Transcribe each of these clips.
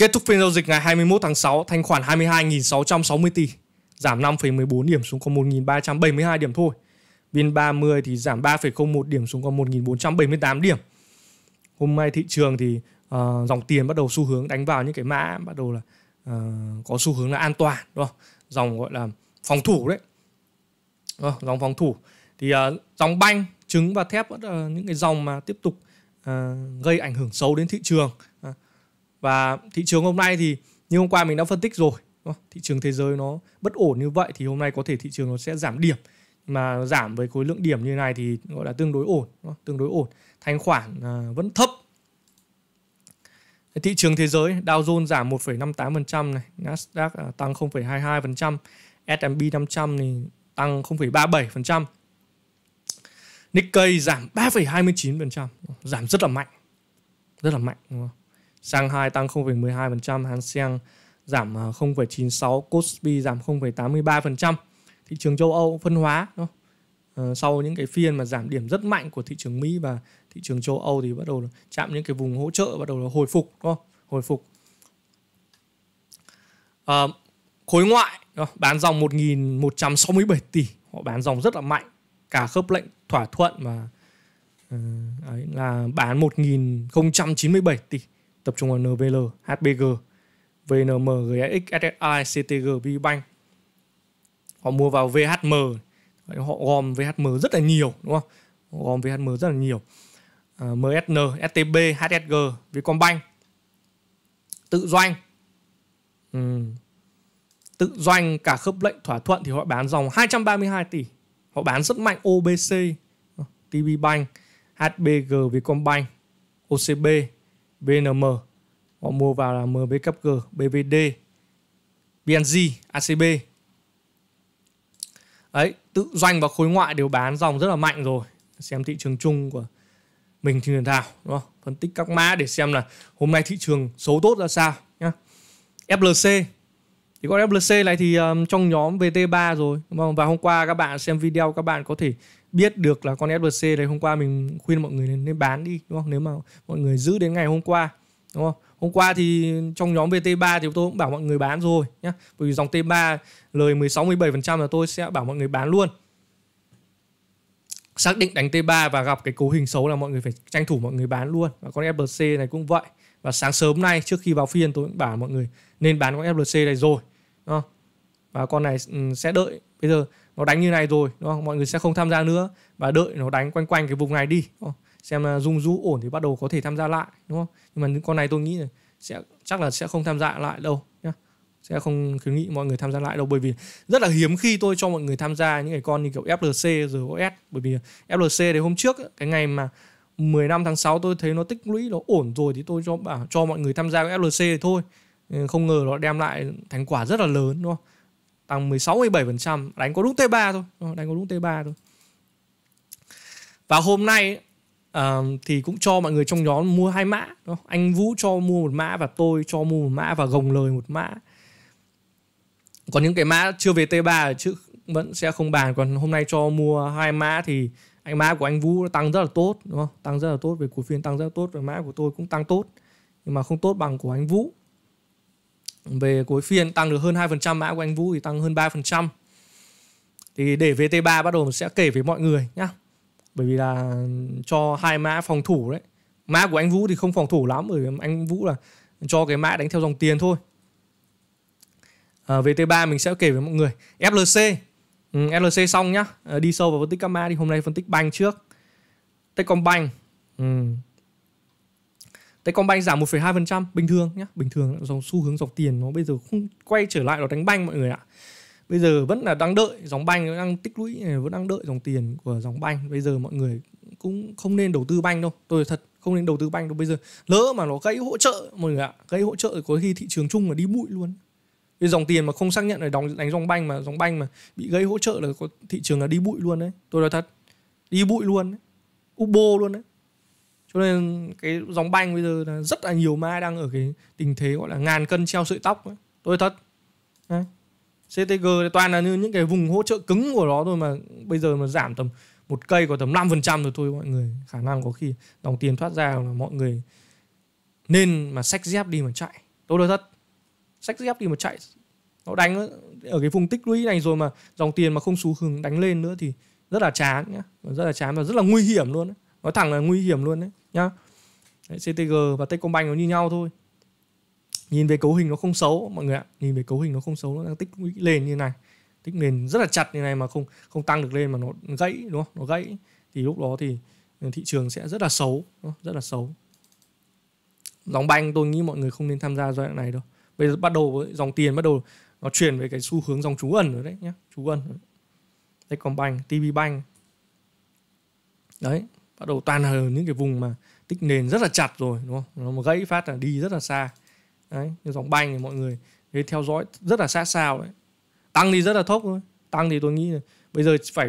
Kết thúc phiên giao dịch ngày 21 tháng 6, thanh khoản 22.660 tỷ, giảm 5,14 điểm xuống còn 1.372 điểm thôi. VN30 thì giảm 3,01 điểm xuống còn 1.478 điểm. Hôm nay thị trường thì uh, dòng tiền bắt đầu xu hướng đánh vào những cái mã bắt đầu là uh, có xu hướng là an toàn, đúng không? Dòng gọi là phòng thủ đấy. Đúng không? Dòng phòng thủ. Thì uh, dòng banh, trứng và thép vẫn là những cái dòng mà tiếp tục uh, gây ảnh hưởng xấu đến thị trường. Uh, và thị trường hôm nay thì như hôm qua mình đã phân tích rồi thị trường thế giới nó bất ổn như vậy thì hôm nay có thể thị trường nó sẽ giảm điểm mà giảm với khối lượng điểm như này thì gọi là tương đối ổn tương đối ổn thanh khoản à, vẫn thấp thị trường thế giới Dow Jones giảm 1,58% này, Nasdaq à, tăng 0,22%, S&P 500 thì tăng 0,37%. Nikkei giảm 3,29%, giảm rất là mạnh. Rất là mạnh đúng không? Shanghai tăng 0,12%, Hang Seng giảm 0,96, à, Kospi giảm 0,83%. Thị trường châu Âu phân hóa đúng không? Ờ, sau những cái phiên mà giảm điểm rất mạnh của thị trường Mỹ và thị trường châu Âu thì bắt đầu chạm những cái vùng hỗ trợ bắt đầu là hồi phục đúng không? Hồi phục. À, khối ngoại đúng không? bán dòng 1.167 tỷ, họ bán dòng rất là mạnh, cả khớp lệnh thỏa thuận mà uh, ờ, ấy là bán 1.097 tỷ tập trung vào NVL, HBG, VNM, gx SSI, CTG, VBank. Họ mua vào VHM, họ gom VHM rất là nhiều đúng không? Họ gom VHM rất là nhiều. À, MSN, STB, HSG, Vietcombank. Tự doanh. Ừ. Tự doanh cả khớp lệnh thỏa thuận thì họ bán dòng 232 tỷ. Họ bán rất mạnh OBC, TB Bank, HBG, Vietcombank, OCB, VNM họ mua vào là MBKG, BVD, BNG, ACB đấy tự doanh và khối ngoại đều bán dòng rất là mạnh rồi xem thị trường chung của mình thì Huyền Thảo đúng không? phân tích các mã để xem là hôm nay thị trường xấu tốt ra sao nhá FLC thì con FLC này thì um, trong nhóm VT3 rồi và hôm qua các bạn xem video các bạn có thể biết được là con FLC đấy hôm qua mình khuyên mọi người nên, nên bán đi đúng không nếu mà mọi người giữ đến ngày hôm qua đúng không hôm qua thì trong nhóm VT3 thì tôi cũng bảo mọi người bán rồi nhá. bởi vì dòng T3 lời 16 17% là tôi sẽ bảo mọi người bán luôn xác định đánh T3 và gặp cái cấu hình xấu là mọi người phải tranh thủ mọi người bán luôn và con FLC này cũng vậy và sáng sớm nay trước khi vào phiên tôi cũng bảo mọi người nên bán con FLC này rồi và con này ừ, sẽ đợi bây giờ nó đánh như này rồi đúng không? mọi người sẽ không tham gia nữa và đợi nó đánh quanh quanh cái vùng này đi đúng không? xem à, dung rũ ổn thì bắt đầu có thể tham gia lại đúng không nhưng mà những con này tôi nghĩ là sẽ chắc là sẽ không tham gia lại đâu nhá sẽ không khuyến nghị mọi người tham gia lại đâu bởi vì rất là hiếm khi tôi cho mọi người tham gia những cái con như kiểu FLC rồi OS bởi vì FLC đấy hôm trước cái ngày mà 15 tháng 6 tôi thấy nó tích lũy nó ổn rồi thì tôi cho bảo cho mọi người tham gia cái FLC thôi không ngờ nó đem lại thành quả rất là lớn đúng không tăng 16-17% đánh có đúng T3 thôi đánh có đúng T3 thôi và hôm nay uh, thì cũng cho mọi người trong nhóm mua hai mã anh Vũ cho mua một mã và tôi cho mua một mã và gồng lời một mã Có những cái mã chưa về T3 chứ vẫn sẽ không bàn còn hôm nay cho mua hai mã thì anh mã của anh Vũ tăng rất là tốt đúng không tăng rất là tốt về cổ phiên tăng rất là tốt và mã của tôi cũng tăng tốt nhưng mà không tốt bằng của anh Vũ về cuối phiên tăng được hơn 2%, mã của anh Vũ thì tăng hơn 3%. Thì để VT3 bắt đầu mình sẽ kể với mọi người nhá. Bởi vì là cho hai mã phòng thủ đấy. Mã của anh Vũ thì không phòng thủ lắm bởi vì anh Vũ là cho cái mã đánh theo dòng tiền thôi. À, VT3 mình sẽ kể với mọi người. FLC ừ, FLC xong nhá. À, đi sâu vào phân tích các mã đi. Hôm nay phân tích banh trước. Techcombank. Ừ. Techcombank giảm 1,2% bình thường nhá, bình thường dòng xu hướng dòng tiền nó bây giờ không quay trở lại nó đánh banh mọi người ạ. Bây giờ vẫn là đang đợi dòng banh nó đang tích lũy vẫn đang đợi dòng tiền của dòng banh. Bây giờ mọi người cũng không nên đầu tư banh đâu. Tôi thật không nên đầu tư banh đâu bây giờ. Lỡ mà nó gây hỗ trợ mọi người ạ, gây hỗ trợ có khi thị trường chung là đi bụi luôn. Cái dòng tiền mà không xác nhận là đóng đánh dòng banh mà dòng banh mà bị gây hỗ trợ là có thị trường là đi bụi luôn đấy. Tôi nói thật. Đi bụi luôn đấy. Ubo luôn đấy cho nên cái dòng banh bây giờ là rất là nhiều mai đang ở cái tình thế gọi là ngàn cân treo sợi tóc ấy. tôi thật Đấy. CTG toàn là như những cái vùng hỗ trợ cứng của nó thôi mà bây giờ mà giảm tầm một cây có tầm 5% rồi thôi mọi người khả năng có khi dòng tiền thoát ra là mọi người nên mà sách dép đi mà chạy tôi nói thật sách dép đi mà chạy nó đánh ở cái vùng tích lũy này rồi mà dòng tiền mà không xu hướng đánh lên nữa thì rất là chán nhá rất là chán và rất là nguy hiểm luôn ấy. nói thẳng là nguy hiểm luôn đấy nhá Đấy, CTG và Techcombank nó như nhau thôi nhìn về cấu hình nó không xấu mọi người ạ nhìn về cấu hình nó không xấu nó đang tích lũy lên như này tích nền rất là chặt như này mà không không tăng được lên mà nó gãy đúng không nó gãy thì lúc đó thì thị trường sẽ rất là xấu rất là xấu dòng banh tôi nghĩ mọi người không nên tham gia giai đoạn này đâu bây giờ bắt đầu với dòng tiền bắt đầu nó chuyển về cái xu hướng dòng trú ẩn rồi đấy nhé trú ẩn Techcombank, TB Bank đấy bắt đầu toàn ở những cái vùng mà tích nền rất là chặt rồi đúng không nó mà gãy phát là đi rất là xa đấy như dòng banh thì mọi người cái theo dõi rất là sát sao đấy tăng thì rất là thốc thôi tăng thì tôi nghĩ là bây giờ phải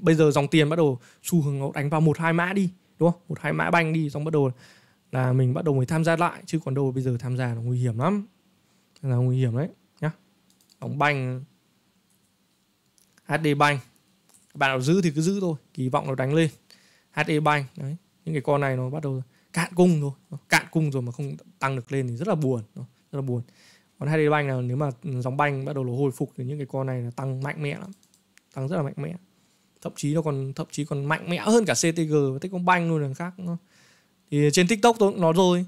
bây giờ dòng tiền bắt đầu xu hướng nó đánh vào một hai mã đi đúng không một hai mã banh đi xong bắt đầu là mình bắt đầu mới tham gia lại chứ còn đâu bây giờ tham gia là nguy hiểm lắm là nguy hiểm đấy nhá dòng banh hd banh bạn nào giữ thì cứ giữ thôi kỳ vọng nó đánh lên HE Bank đấy những cái con này nó bắt đầu cạn cung rồi cạn cung rồi mà không tăng được lên thì rất là buồn rất là buồn còn HD Bank là nếu mà dòng banh bắt đầu nó hồi phục thì những cái con này là tăng mạnh mẽ lắm tăng rất là mạnh mẽ thậm chí nó còn thậm chí còn mạnh mẽ hơn cả CTG và Techcombank luôn là khác thì trên TikTok tôi cũng nói rồi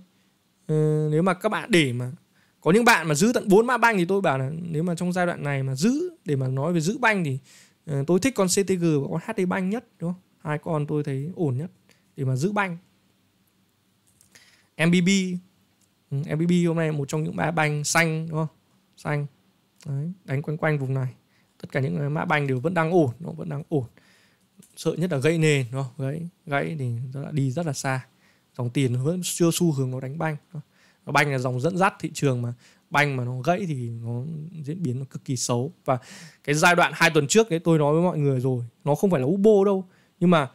ừ, nếu mà các bạn để mà có những bạn mà giữ tận 4 mã banh thì tôi bảo là nếu mà trong giai đoạn này mà giữ để mà nói về giữ banh thì ờ, tôi thích con CTG và con HD Bank nhất đúng không hai con tôi thấy ổn nhất để mà giữ banh MBB MBB ừ, hôm nay một trong những mã banh xanh đúng không xanh Đấy, đánh quanh quanh vùng này tất cả những mã banh đều vẫn đang ổn nó vẫn đang ổn sợ nhất là gãy nền nó gãy gãy thì nó đã đi rất là xa dòng tiền vẫn chưa xu hướng nó đánh banh nó banh là dòng dẫn dắt thị trường mà banh mà nó gãy thì nó diễn biến nó cực kỳ xấu và cái giai đoạn hai tuần trước đấy tôi nói với mọi người rồi nó không phải là bô đâu nhưng mà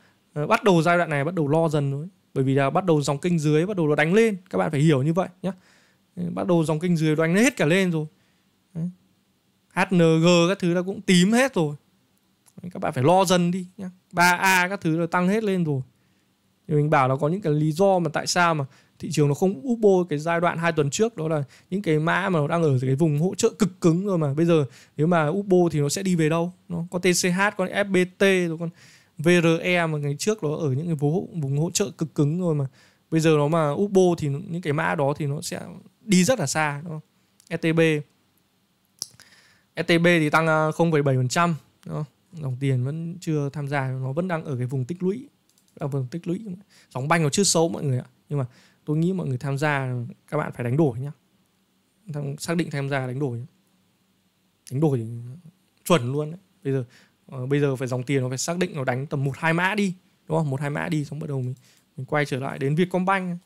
uh, bắt đầu giai đoạn này bắt đầu lo dần rồi bởi vì là bắt đầu dòng kênh dưới bắt đầu nó đánh lên các bạn phải hiểu như vậy nhé ờ, bắt đầu dòng kênh dưới đánh hết cả lên rồi Đấy. HNG các thứ là cũng tím hết rồi các bạn phải lo dần đi nhé 3A các thứ là tăng hết lên rồi thì mình bảo là có những cái lý do mà tại sao mà thị trường nó không úp bôi cái giai đoạn hai tuần trước đó là những cái mã mà nó đang ở cái vùng hỗ trợ cực cứng rồi mà bây giờ nếu mà úp bô thì nó sẽ đi về đâu nó có TCH có FBT rồi con VRE mà ngày trước nó ở những cái vùng, vùng hỗ trợ cực cứng rồi mà bây giờ nó mà upo thì những cái mã đó thì nó sẽ đi rất là xa đúng không? ETB ETB thì tăng 0,7% à, dòng tiền vẫn chưa tham gia nó vẫn đang ở cái vùng tích lũy đang vùng tích lũy sóng banh nó chưa xấu mọi người ạ nhưng mà tôi nghĩ mọi người tham gia các bạn phải đánh đổi nhá xác định tham gia đánh đổi đánh đổi chuẩn luôn đấy. bây giờ Ờ, bây giờ phải dòng tiền nó phải xác định nó đánh tầm một hai mã đi đúng không một hai mã đi xong bắt đầu mình mình quay trở lại đến Vietcombank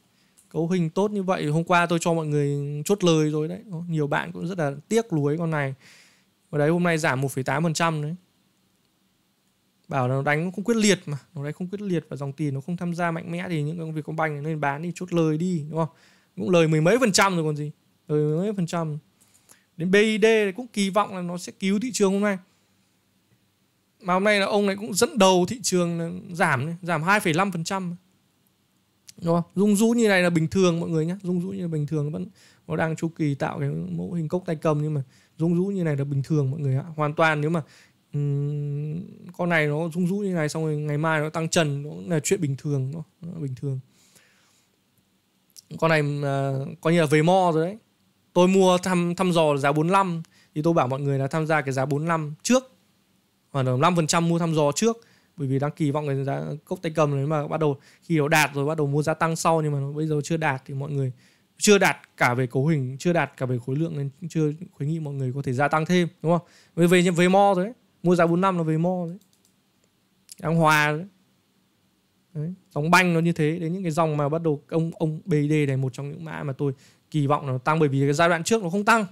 cấu hình tốt như vậy hôm qua tôi cho mọi người chốt lời rồi đấy nhiều bạn cũng rất là tiếc lúa con này và đấy hôm nay giảm một tám phần trăm đấy bảo là nó đánh không quyết liệt mà nó đánh không quyết liệt và dòng tiền nó không tham gia mạnh mẽ thì những công việc công banh nên bán đi chốt lời đi đúng không cũng lời mười mấy phần trăm rồi còn gì lời mười mấy phần trăm đến BID cũng kỳ vọng là nó sẽ cứu thị trường hôm nay mà hôm nay là ông này cũng dẫn đầu thị trường giảm giảm 2,5% đúng không? Dung rũ như này là bình thường mọi người nhé Dung rũ như là bình thường vẫn nó đang chu kỳ tạo cái mẫu hình cốc tay cầm nhưng mà dung rũ như này là bình thường mọi người ạ. Hoàn toàn nếu mà um, con này nó dung rũ như này xong rồi ngày mai nó tăng trần nó là chuyện bình thường nó, nó bình thường. Con này uh, coi như là về mo rồi đấy. Tôi mua thăm thăm dò giá 45 thì tôi bảo mọi người là tham gia cái giá 45 trước khoảng 5% mua thăm dò trước bởi vì đang kỳ vọng cái giá cốc tay cầm đấy mà bắt đầu khi nó đạt rồi bắt đầu mua giá tăng sau nhưng mà nó bây giờ chưa đạt thì mọi người chưa đạt cả về cấu hình chưa đạt cả về khối lượng nên chưa khuyến nghị mọi người có thể gia tăng thêm đúng không về về về mo rồi đấy mua giá 45 là về mo đấy đang hòa đấy. đấy dòng banh nó như thế đến những cái dòng mà bắt đầu ông ông BD này một trong những mã mà tôi kỳ vọng nó tăng bởi vì cái giai đoạn trước nó không tăng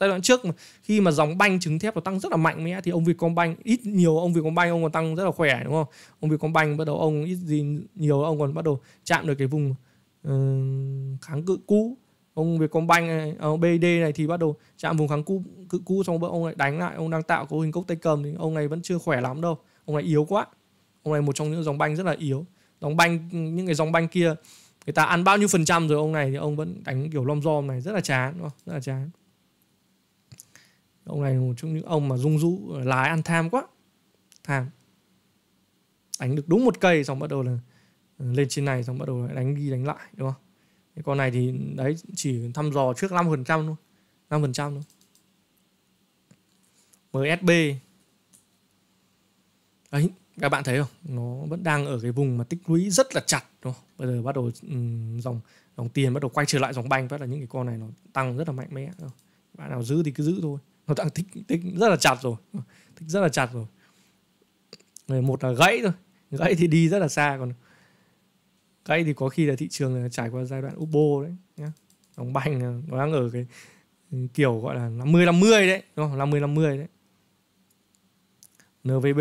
giai đoạn trước khi mà dòng banh trứng thép nó tăng rất là mạnh mẽ thì ông Vietcombank ít nhiều ông Vietcombank ông còn tăng rất là khỏe đúng không ông Vietcombank bắt đầu ông ít gì nhiều ông còn bắt đầu chạm được cái vùng uh, kháng cự cũ ông Vietcombank này, ờ, ông BD này thì bắt đầu chạm vùng kháng cự cự cũ xong bữa ông lại đánh lại ông đang tạo cấu hình cốc tay cầm thì ông này vẫn chưa khỏe lắm đâu ông này yếu quá ông này một trong những dòng banh rất là yếu dòng banh những cái dòng banh kia người ta ăn bao nhiêu phần trăm rồi ông này thì ông vẫn đánh kiểu lom rom này rất là chán rất là chán ông này một trong những ông mà dung dụ lái ăn tham quá tham đánh được đúng một cây xong bắt đầu là ừ, lên trên này xong bắt đầu đánh đi đánh lại đúng không cái con này thì đấy chỉ thăm dò trước 5% phần trăm thôi năm phần trăm thôi MSB đấy các bạn thấy không nó vẫn đang ở cái vùng mà tích lũy rất là chặt đúng không? bây giờ bắt đầu ừ, dòng dòng tiền bắt đầu quay trở lại dòng banh bắt là những cái con này nó tăng rất là mạnh mẽ bạn nào giữ thì cứ giữ thôi nó đang thích thích rất là chặt rồi thích rất là chặt rồi một là gãy thôi gãy thì đi rất là xa còn gãy thì có khi là thị trường trải qua giai đoạn Oppo đấy nhá đóng banh nó à, đang ở cái kiểu gọi là 50 50 đấy đúng không 50 50 đấy NVB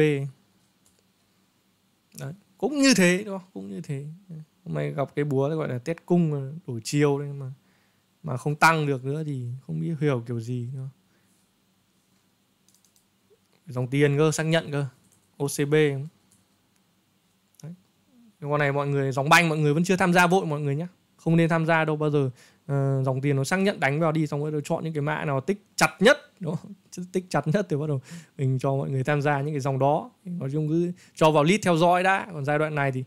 đấy. cũng như thế đúng không cũng như thế hôm nay gặp cái búa gọi là tết cung à, đổi chiều đấy mà mà không tăng được nữa thì không biết hiểu kiểu gì nữa dòng tiền cơ xác nhận cơ OCB Đấy. con này mọi người dòng banh mọi người vẫn chưa tham gia vội mọi người nhé không nên tham gia đâu bao giờ uh, dòng tiền nó xác nhận đánh vào đi xong rồi chọn những cái mã nào tích chặt nhất đó tích chặt nhất thì bắt đầu mình cho mọi người tham gia những cái dòng đó nói chung cứ cho vào list theo dõi đã còn giai đoạn này thì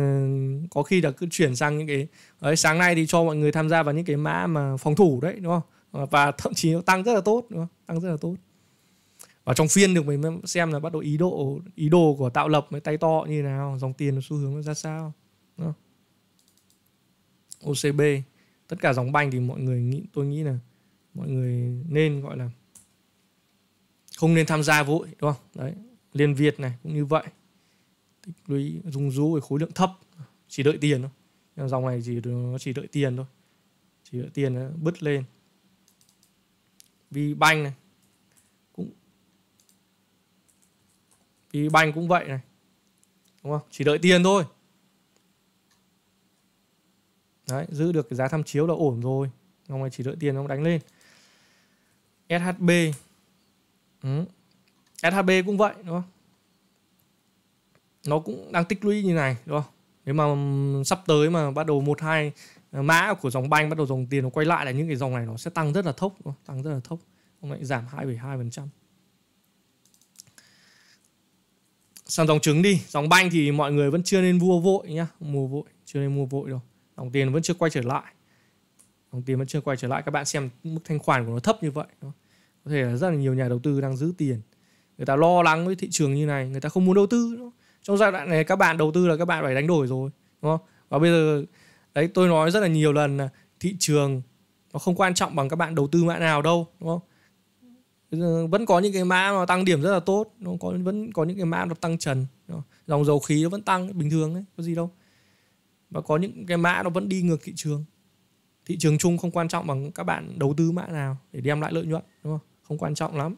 uh, có khi là cứ chuyển sang những cái đấy, sáng nay thì cho mọi người tham gia vào những cái mã mà phòng thủ đấy đúng không và thậm chí nó tăng rất là tốt đúng không? tăng rất là tốt và trong phiên được mình xem là bắt đầu ý đồ ý đồ của tạo lập mới tay to như thế nào dòng tiền xu hướng ra sao OCB tất cả dòng banh thì mọi người nghĩ tôi nghĩ là mọi người nên gọi là không nên tham gia vội đúng không đấy liên việt này cũng như vậy tích lũy dung rú với khối lượng thấp chỉ đợi tiền thôi dòng này chỉ nó chỉ đợi tiền thôi chỉ đợi tiền nó bứt lên vì banh này thì banh cũng vậy này đúng không chỉ đợi tiền thôi đấy giữ được cái giá tham chiếu là ổn rồi ông này chỉ đợi tiền nó đánh lên SHB ừ. SHB cũng vậy đúng không nó cũng đang tích lũy như này đúng không nếu mà sắp tới mà bắt đầu một hai ờ, mã của dòng banh bắt đầu dòng tiền nó quay lại là những cái dòng này nó sẽ tăng rất là thốc tăng rất là thốc Không lại giảm hai phần trăm. sang dòng trứng đi dòng banh thì mọi người vẫn chưa nên mua vội nhá mua vội chưa nên mua vội đâu dòng tiền vẫn chưa quay trở lại dòng tiền vẫn chưa quay trở lại các bạn xem mức thanh khoản của nó thấp như vậy có thể là rất là nhiều nhà đầu tư đang giữ tiền người ta lo lắng với thị trường như này người ta không muốn đầu tư trong giai đoạn này các bạn đầu tư là các bạn phải đánh đổi rồi đúng không và bây giờ đấy tôi nói rất là nhiều lần là thị trường nó không quan trọng bằng các bạn đầu tư mã nào đâu đúng không vẫn có những cái mã mà tăng điểm rất là tốt nó có vẫn có những cái mã nó tăng trần dòng dầu khí nó vẫn tăng bình thường ấy có gì đâu và có những cái mã nó vẫn đi ngược thị trường thị trường chung không quan trọng bằng các bạn đầu tư mã nào để đem lại lợi nhuận đúng không không quan trọng lắm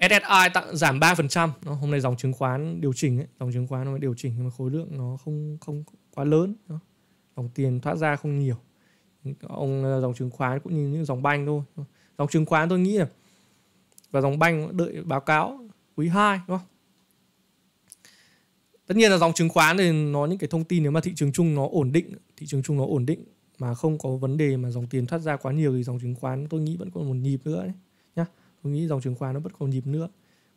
SSI tặng giảm 3% trăm, hôm nay dòng chứng khoán điều chỉnh ấy. dòng chứng khoán nó mới điều chỉnh nhưng mà khối lượng nó không không quá lớn dòng tiền thoát ra không nhiều ông ờ, dòng chứng khoán cũng như những dòng banh thôi dòng chứng khoán tôi nghĩ là và dòng banh đợi báo cáo quý 2 đúng không? Tất nhiên là dòng chứng khoán thì nó những cái thông tin nếu mà thị trường chung nó ổn định, thị trường chung nó ổn định mà không có vấn đề mà dòng tiền thoát ra quá nhiều thì dòng chứng khoán tôi nghĩ vẫn còn một nhịp nữa đấy nhá. Tôi nghĩ dòng chứng khoán nó vẫn còn nhịp nữa.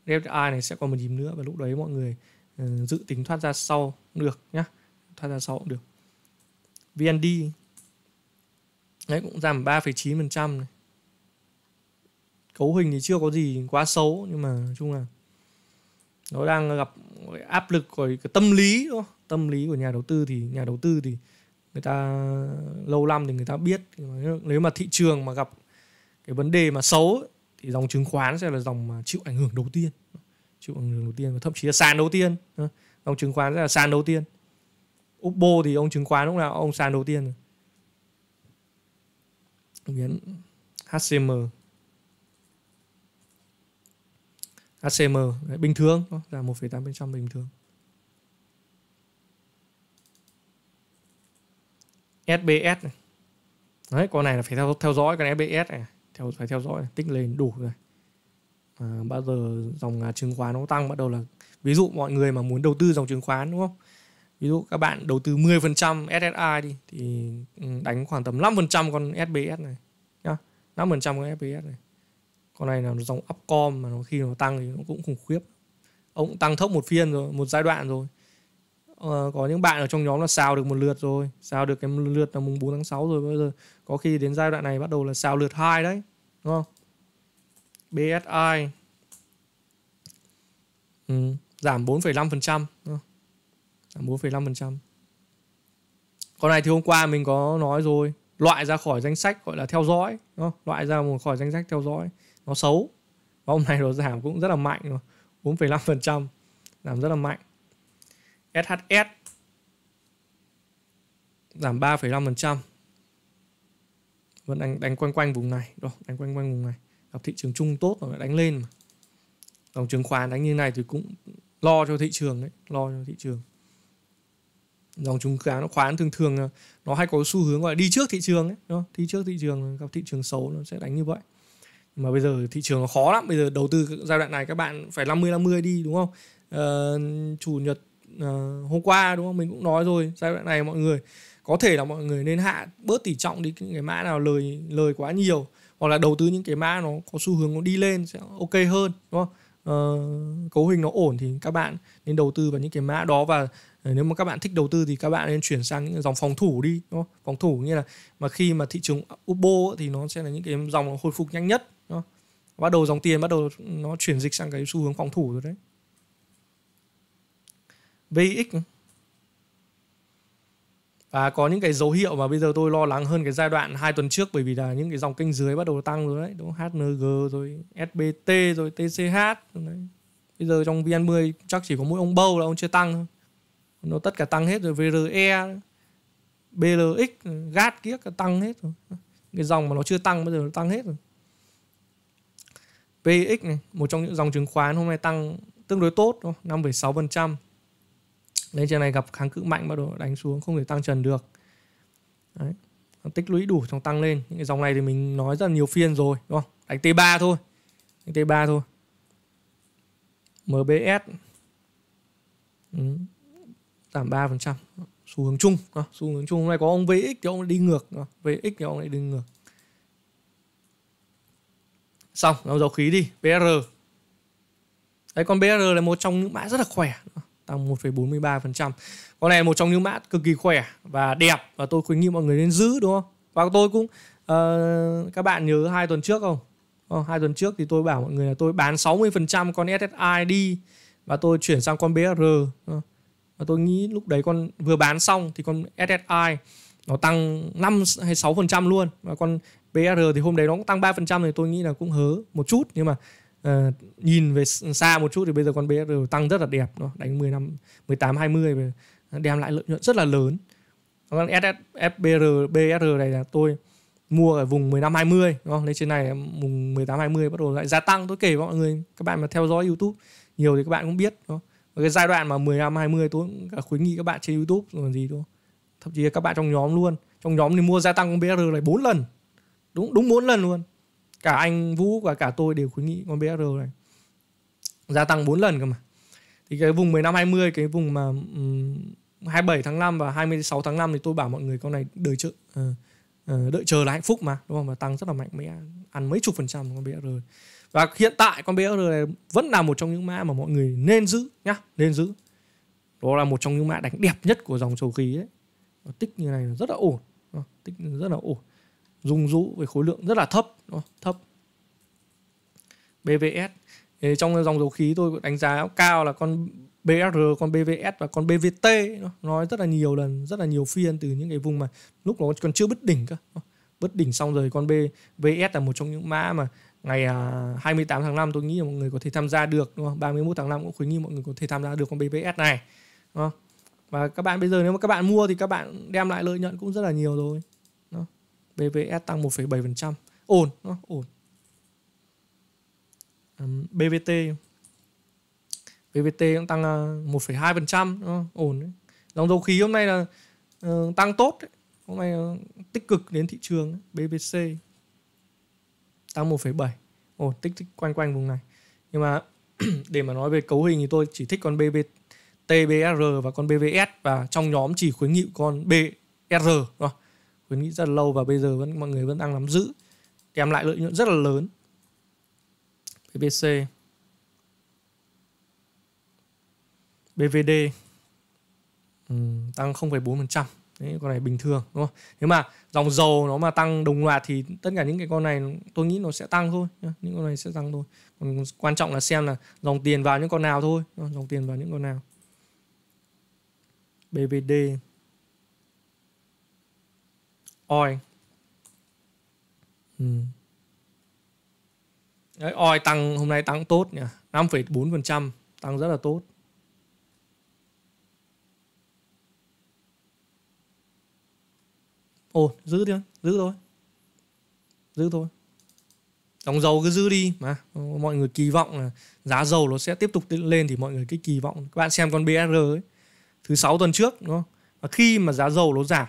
FDI này sẽ còn một nhịp nữa và lúc đấy mọi người ờ, dự tính thoát ra sau cũng được nhá. Thoát ra sau cũng được. VND đấy cũng giảm 3,9% này cấu hình thì chưa có gì quá xấu nhưng mà nói chung là nó đang gặp áp lực của cái tâm lý đó. tâm lý của nhà đầu tư thì nhà đầu tư thì người ta lâu năm thì người ta biết nếu mà thị trường mà gặp cái vấn đề mà xấu thì dòng chứng khoán sẽ là dòng mà chịu ảnh hưởng đầu tiên chịu ảnh hưởng đầu tiên và thậm chí là sàn đầu tiên dòng chứng khoán sẽ là sàn đầu tiên Oppo thì ông chứng khoán lúc nào ông sàn đầu tiên biến HCM ACM đấy, bình thường là 1,8% bình thường SBS này đấy con này là phải theo theo dõi con SBS này theo phải theo dõi tích lên đủ rồi à, bao giờ dòng à, chứng khoán nó tăng bắt đầu là ví dụ mọi người mà muốn đầu tư dòng chứng khoán đúng không ví dụ các bạn đầu tư 10% SSI đi thì ừ, đánh khoảng tầm 5% con SBS này nhá 5% con SBS này con này là dòng upcom mà nó khi nó tăng thì nó cũng khủng khiếp ông cũng tăng thốc một phiên rồi một giai đoạn rồi ờ, có những bạn ở trong nhóm là xào được một lượt rồi xào được cái lượt là mùng 4 tháng 6 rồi bây giờ có khi đến giai đoạn này bắt đầu là xào lượt hai đấy đúng không BSI ừ, giảm 4,5% giảm 4,5% con này thì hôm qua mình có nói rồi loại ra khỏi danh sách gọi là theo dõi đúng không? loại ra một khỏi danh sách theo dõi nó xấu và hôm nay nó giảm cũng rất là mạnh rồi 4,5% giảm rất là mạnh SHS giảm 3,5% vẫn đánh đánh quanh quanh vùng này đó đánh quanh quanh vùng này gặp thị trường chung tốt rồi đánh lên mà dòng chứng khoán đánh như này thì cũng lo cho thị trường đấy lo cho thị trường dòng chứng khoán nó khoán thường thường à, nó hay có xu hướng gọi là đi trước thị trường ấy đó đi trước thị trường gặp thị trường xấu nó sẽ đánh như vậy mà bây giờ thị trường nó khó lắm bây giờ đầu tư giai đoạn này các bạn phải 50 50 đi đúng không uh, chủ nhật uh, hôm qua đúng không mình cũng nói rồi giai đoạn này mọi người có thể là mọi người nên hạ bớt tỷ trọng đi những cái mã nào lời lời quá nhiều hoặc là đầu tư những cái mã nó có xu hướng nó đi lên sẽ ok hơn đúng không uh, cấu hình nó ổn thì các bạn nên đầu tư vào những cái mã đó và Ờ, nếu mà các bạn thích đầu tư thì các bạn nên chuyển sang những dòng phòng thủ đi đúng không? phòng thủ như là mà khi mà thị trường upbo thì nó sẽ là những cái dòng hồi phục nhanh nhất đúng không? bắt đầu dòng tiền bắt đầu nó chuyển dịch sang cái xu hướng phòng thủ rồi đấy VX và có những cái dấu hiệu mà bây giờ tôi lo lắng hơn cái giai đoạn hai tuần trước bởi vì là những cái dòng kênh dưới bắt đầu tăng rồi đấy đúng không? HNG rồi SBT rồi TCH rồi đấy. bây giờ trong VN10 chắc chỉ có mỗi ông bầu là ông chưa tăng thôi nó tất cả tăng hết rồi VRE BLX GAT kiếc tăng hết rồi cái dòng mà nó chưa tăng bây giờ nó tăng hết rồi PX này một trong những dòng chứng khoán hôm nay tăng tương đối tốt 5,6% lên trên này gặp kháng cự mạnh bắt đầu đánh xuống không thể tăng trần được Đấy. tích lũy đủ trong tăng lên những cái dòng này thì mình nói rất là nhiều phiên rồi đúng không đánh T3 thôi đánh T3 thôi MBS ừ giảm 3% xu hướng chung xu hướng chung hôm nay có ông VX thì ông đi ngược VX thì ông lại đi ngược xong làm dầu khí đi BR đấy con BR là một trong những mã rất là khỏe tăng 1,43% con này là một trong những mã cực kỳ khỏe và đẹp và tôi khuyến nghị mọi người nên giữ đúng không và tôi cũng uh, các bạn nhớ hai tuần trước không oh, hai tuần trước thì tôi bảo mọi người là tôi bán 60% con SSI đi và tôi chuyển sang con BR và tôi nghĩ lúc đấy con vừa bán xong thì con SSI nó tăng 5 hay 6% luôn và con BR thì hôm đấy nó cũng tăng 3% thì tôi nghĩ là cũng hớ một chút nhưng mà uh, nhìn về xa một chút thì bây giờ con BR tăng rất là đẹp nó đánh 10 năm 18 20 đem lại lợi nhuận rất là lớn. Còn SS, FBR, BR này là tôi mua ở vùng 15 20 đúng không? Lên trên này vùng 18 20 bắt đầu lại gia tăng tôi kể với mọi người các bạn mà theo dõi YouTube nhiều thì các bạn cũng biết đúng không? Và cái giai đoạn mà 10 năm 20 tôi cũng khuyến nghị các bạn trên YouTube rồi gì đó Thậm chí là các bạn trong nhóm luôn. Trong nhóm thì mua gia tăng con BR này 4 lần. Đúng đúng 4 lần luôn. Cả anh Vũ và cả tôi đều khuyến nghị con BR này. Gia tăng 4 lần cơ mà. Thì cái vùng 15 20 cái vùng mà um, 27 tháng 5 và 26 tháng 5 thì tôi bảo mọi người con này đợi chờ uh, uh, đợi chờ là hạnh phúc mà đúng không? Và tăng rất là mạnh mẽ, ăn mấy chục phần trăm con BR và hiện tại con BR này vẫn là một trong những mã mà mọi người nên giữ nhá nên giữ đó là một trong những mã đánh đẹp nhất của dòng dầu khí đấy nó tích như này rất là ổn tích rất là ổn dung rũ với khối lượng rất là thấp đó, thấp BVS thì trong dòng dầu khí tôi đánh giá cao là con BR con BVS và con BVT nó nói rất là nhiều lần rất là nhiều phiên từ những cái vùng mà lúc nó còn chưa bứt đỉnh cơ bứt đỉnh xong rồi con BVS là một trong những mã mà ngày 28 à, tháng 5 tôi nghĩ là mọi người có thể tham gia được đúng không? 31 tháng 5 cũng khuyến nghị mọi người có thể tham gia được con BBS này đúng không? và các bạn bây giờ nếu mà các bạn mua thì các bạn đem lại lợi nhuận cũng rất là nhiều rồi đó. BVS tăng 1,7% ổn nó ổn um, BVT BVT cũng tăng 1,2% à, ổn đấy. dòng dầu khí hôm nay là uh, tăng tốt đấy. hôm nay uh, tích cực đến thị trường đấy. BBC tăng 1,7 ồ tích tích quanh quanh vùng này nhưng mà để mà nói về cấu hình thì tôi chỉ thích con BB TBR và con BVS và trong nhóm chỉ khuyến nghị con BR rồi khuyến nghị rất là lâu và bây giờ vẫn mọi người vẫn đang nắm giữ đem lại lợi nhuận rất là lớn BBC BVD ừ, tăng 0,4% Đấy, con này bình thường đúng không? Nếu mà dòng dầu nó mà tăng đồng loạt thì tất cả những cái con này tôi nghĩ nó sẽ tăng thôi, những con này sẽ tăng thôi. Còn quan trọng là xem là dòng tiền vào những con nào thôi, dòng tiền vào những con nào. BVD Oi ừ. Đấy, Oi tăng hôm nay tăng tốt nhỉ trăm, tăng rất là tốt ồ giữ thôi giữ thôi giữ thôi dòng dầu cứ giữ đi mà mọi người kỳ vọng là giá dầu nó sẽ tiếp tục lên thì mọi người cái kỳ vọng các bạn xem con BSR ấy thứ sáu tuần trước đúng không và khi mà giá dầu nó giảm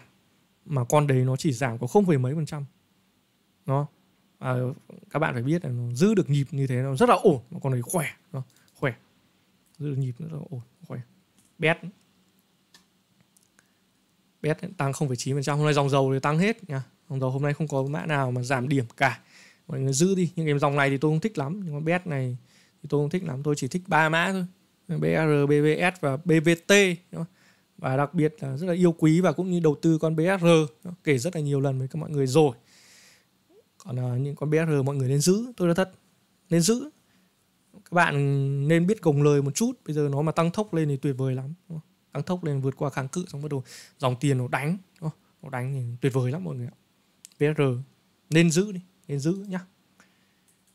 mà con đấy nó chỉ giảm có không mấy phần trăm nó à, các bạn phải biết là nó giữ được nhịp như thế nó rất là ổn mà con đấy khỏe nó khỏe giữ được nhịp rất là ổn khỏe bét BET tăng 0,9% hôm nay dòng dầu thì tăng hết nha dòng dầu hôm nay không có mã nào mà giảm điểm cả mọi người giữ đi những cái dòng này thì tôi không thích lắm nhưng mà BET này thì tôi không thích lắm tôi chỉ thích ba mã thôi BR, BVS và BVT và đặc biệt là rất là yêu quý và cũng như đầu tư con BR kể rất là nhiều lần với các mọi người rồi còn à, những con BR mọi người nên giữ tôi nói thật nên giữ các bạn nên biết gồng lời một chút bây giờ nó mà tăng thốc lên thì tuyệt vời lắm tăng tốc lên vượt qua kháng cự xong bắt đầu dòng tiền nó đánh nó đánh thì tuyệt vời lắm mọi người ạ VR nên giữ đi nên giữ nhá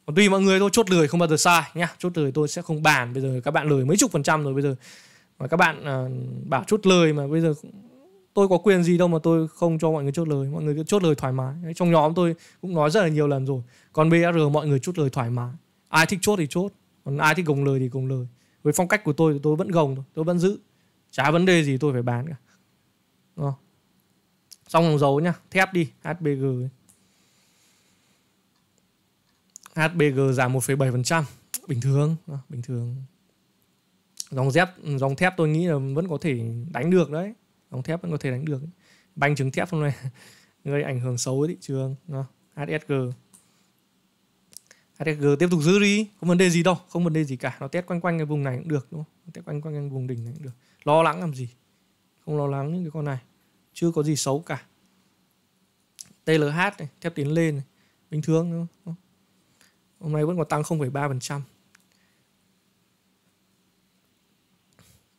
còn tùy mọi người tôi chốt lời không bao giờ sai nhá chốt lời tôi sẽ không bàn bây giờ các bạn lời mấy chục phần trăm rồi bây giờ mà các bạn à, bảo chốt lời mà bây giờ tôi có quyền gì đâu mà tôi không cho mọi người chốt lời mọi người cứ chốt lời thoải mái trong nhóm tôi cũng nói rất là nhiều lần rồi còn BR mọi người chốt lời thoải mái ai thích chốt thì chốt còn ai thích gồng lời thì gồng lời với phong cách của tôi thì tôi vẫn gồng tôi vẫn giữ chả vấn đề gì tôi phải bán cả đúng không? xong dòng dấu nhá thép đi HBG HBG giảm 1,7% bình thường bình thường dòng dép dòng thép tôi nghĩ là vẫn có thể đánh được đấy dòng thép vẫn có thể đánh được banh trứng thép hôm nay gây ảnh hưởng xấu với thị trường đó. HSG HSG tiếp tục giữ đi không vấn đề gì đâu không vấn đề gì cả nó test quanh quanh cái vùng này cũng được đúng không test quanh quanh cái vùng đỉnh này cũng được lo lắng làm gì không lo lắng những cái con này chưa có gì xấu cả TLH này thép tiến lên này. bình thường đúng không? hôm nay vẫn còn tăng 0,3%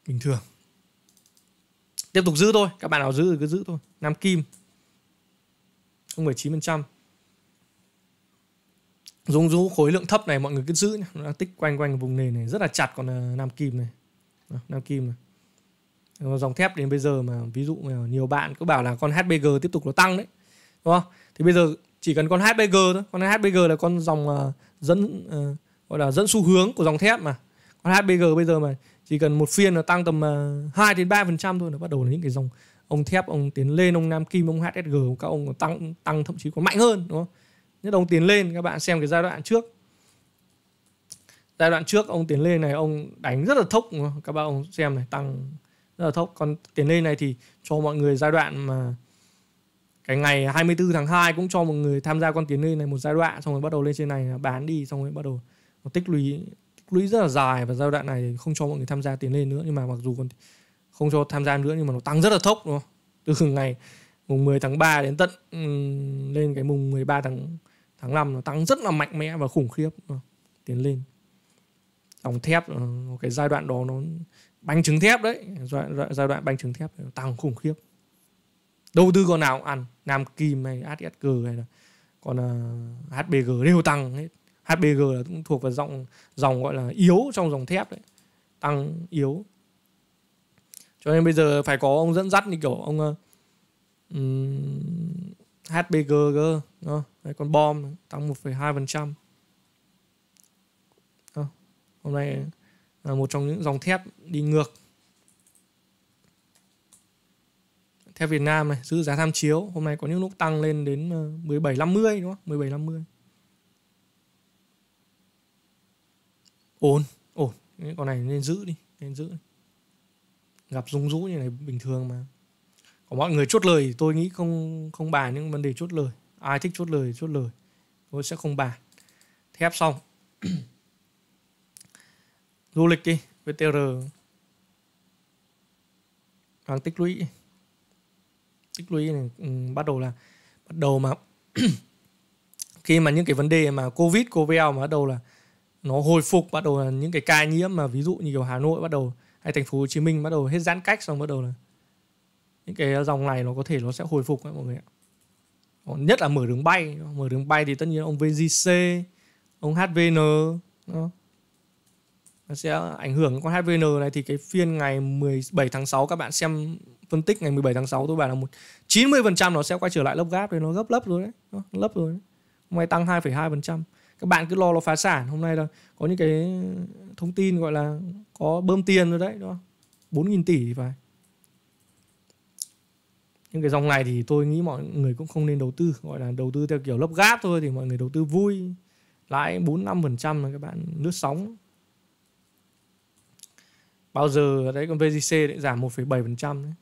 bình thường tiếp tục giữ thôi các bạn nào giữ thì cứ giữ thôi Nam Kim 0,9% Dung rũ khối lượng thấp này mọi người cứ giữ nhé. Nó đang tích quanh quanh vùng nền này rất là chặt còn ờ, Nam Kim này. Nam Kim này dòng thép đến bây giờ mà ví dụ mà nhiều bạn cứ bảo là con HBG tiếp tục nó tăng đấy đúng không thì bây giờ chỉ cần con HBG thôi con HBG là con dòng ờ, dẫn ờ, gọi là dẫn xu hướng của dòng thép mà con HBG bây giờ mà chỉ cần một phiên nó tăng tầm uh, ờ, 2 đến 3 phần trăm thôi nó bắt đầu là những cái dòng ông thép ông tiến lên ông nam kim ông HSG các ông tăng tăng thậm chí còn mạnh hơn đúng không nhất ông tiến lên các bạn xem cái giai đoạn trước giai đoạn trước ông tiến lên này ông đánh rất là thốc các bạn ông xem này tăng rất là thấp còn tiền lên này thì cho mọi người giai đoạn mà cái ngày 24 tháng 2 cũng cho mọi người tham gia con tiến lên này một giai đoạn xong rồi bắt đầu lên trên này bán đi xong rồi bắt đầu nó tích lũy tích lũy rất là dài và giai đoạn này không cho mọi người tham gia tiến lên nữa nhưng mà mặc dù còn không cho tham gia nữa nhưng mà nó tăng rất là thốc đúng không? Từ ngày mùng 10 tháng 3 đến tận lên cái mùng 13 tháng tháng 5 nó tăng rất là mạnh mẽ và khủng khiếp tiến lên dòng thép nó ờ, cái giai đoạn đó nó bánh trứng thép đấy giai đoạn bánh trứng thép tăng khủng khiếp đầu tư con nào cũng ăn nam kim hay hsg hay là còn uh, à, hbg đều tăng hết hbg là cũng thuộc vào dòng dòng gọi là yếu trong dòng thép đấy tăng yếu cho nên bây giờ phải có ông dẫn dắt như kiểu ông uh, à, um, hbg cơ đó. Đấy, còn bom tăng 1,2% phần trăm ờ, hôm nay là một trong những dòng thép đi ngược thép Việt Nam này giữ giá tham chiếu hôm nay có những lúc tăng lên đến 1750 ờ, đúng không 1750 ổn ổn con này nên giữ đi nên giữ gặp rung rũ như này bình thường mà có mọi người chốt lời tôi nghĩ không không bàn những vấn đề chốt lời ai thích chốt lời chốt lời tôi sẽ không bàn thép xong du lịch đi VTR càng tích lũy tích lũy này, ừ, bắt đầu là bắt đầu mà khi mà những cái vấn đề mà covid covid mà bắt đầu là nó hồi phục bắt đầu là những cái ca nhiễm mà ví dụ như kiểu Hà Nội bắt đầu hay thành phố Hồ Chí Minh bắt đầu hết giãn cách xong bắt đầu là những cái dòng này nó có thể nó sẽ hồi phục đấy mọi người ạ còn nhất là mở đường bay mở đường bay thì tất nhiên ông VGC ông HVN đó nó sẽ ảnh hưởng con HVN này thì cái phiên ngày 17 tháng 6 các bạn xem phân tích ngày 17 tháng 6 tôi bảo là một 90% nó sẽ quay trở lại lớp gáp đấy nó gấp lấp rồi đấy nó lấp rồi đấy. hôm nay tăng 2,2% các bạn cứ lo nó phá sản hôm nay là có những cái thông tin gọi là có bơm tiền rồi đấy đó 4.000 tỷ thì phải những cái dòng này thì tôi nghĩ mọi người cũng không nên đầu tư gọi là đầu tư theo kiểu lấp gáp thôi thì mọi người đầu tư vui lãi 4 5 phần trăm là các bạn lướt sóng bao giờ đấy còn VGC lại giảm 1,7% đấy.